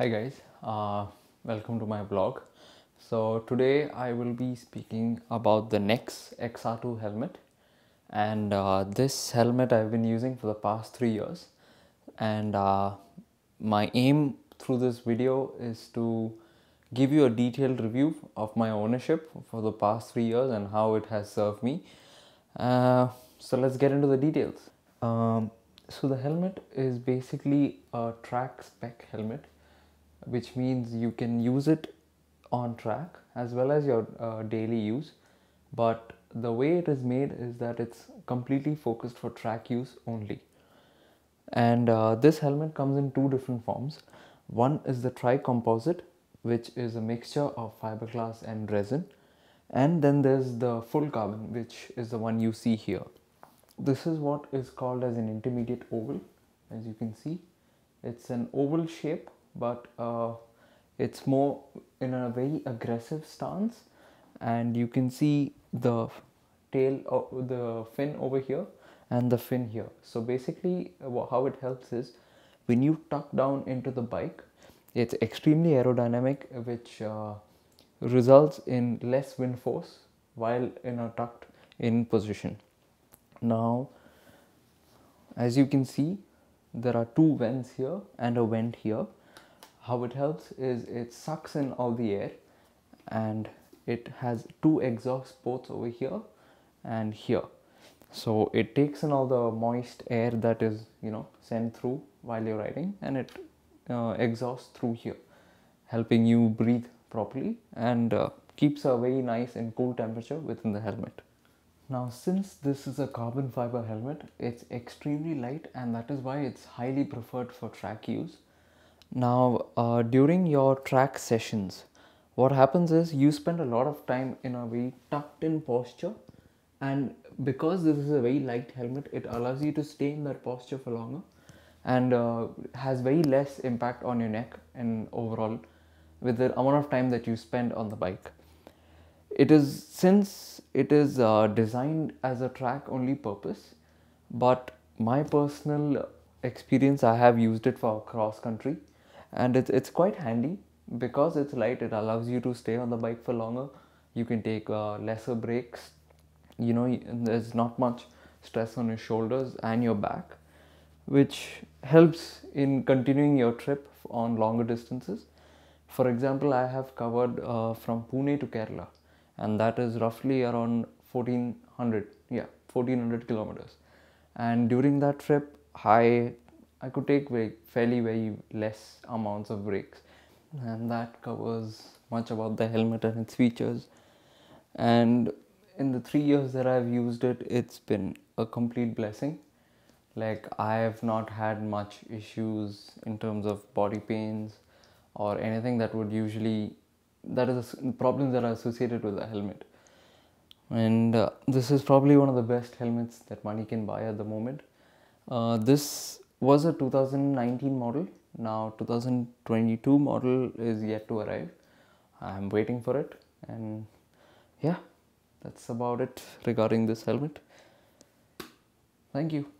hi guys uh, welcome to my blog so today I will be speaking about the NEX XR2 helmet and uh, this helmet I've been using for the past three years and uh, my aim through this video is to give you a detailed review of my ownership for the past three years and how it has served me uh, so let's get into the details um, so the helmet is basically a track spec helmet which means you can use it on track as well as your uh, daily use but the way it is made is that it's completely focused for track use only and uh, this helmet comes in two different forms one is the tri-composite which is a mixture of fiberglass and resin and then there's the full carbon which is the one you see here this is what is called as an intermediate oval as you can see it's an oval shape but uh, it's more in a very aggressive stance and you can see the tail or uh, the fin over here and the fin here so basically uh, how it helps is when you tuck down into the bike it's extremely aerodynamic which uh, results in less wind force while in a tucked in position now as you can see there are two vents here and a vent here how it helps is it sucks in all the air and it has two exhaust ports over here and here so it takes in all the moist air that is you know sent through while you're riding and it uh, exhausts through here helping you breathe properly and uh, keeps a very nice and cool temperature within the helmet now since this is a carbon fiber helmet it's extremely light and that is why it's highly preferred for track use now, uh, during your track sessions, what happens is you spend a lot of time in a very tucked in posture, and because this is a very light helmet, it allows you to stay in that posture for longer and uh, has very less impact on your neck and overall with the amount of time that you spend on the bike. It is since it is uh, designed as a track only purpose, but my personal experience, I have used it for cross country and it's, it's quite handy because it's light it allows you to stay on the bike for longer you can take uh, lesser breaks you know there's not much stress on your shoulders and your back which helps in continuing your trip on longer distances for example i have covered uh, from pune to kerala and that is roughly around 1400 yeah 1400 kilometers and during that trip i I could take very, fairly very less amounts of breaks and that covers much about the helmet and its features and in the three years that I've used it it's been a complete blessing like I have not had much issues in terms of body pains or anything that would usually that is problems that are associated with a helmet and uh, this is probably one of the best helmets that money can buy at the moment uh, this was a 2019 model. Now 2022 model is yet to arrive. I'm waiting for it and yeah, that's about it regarding this helmet. Thank you.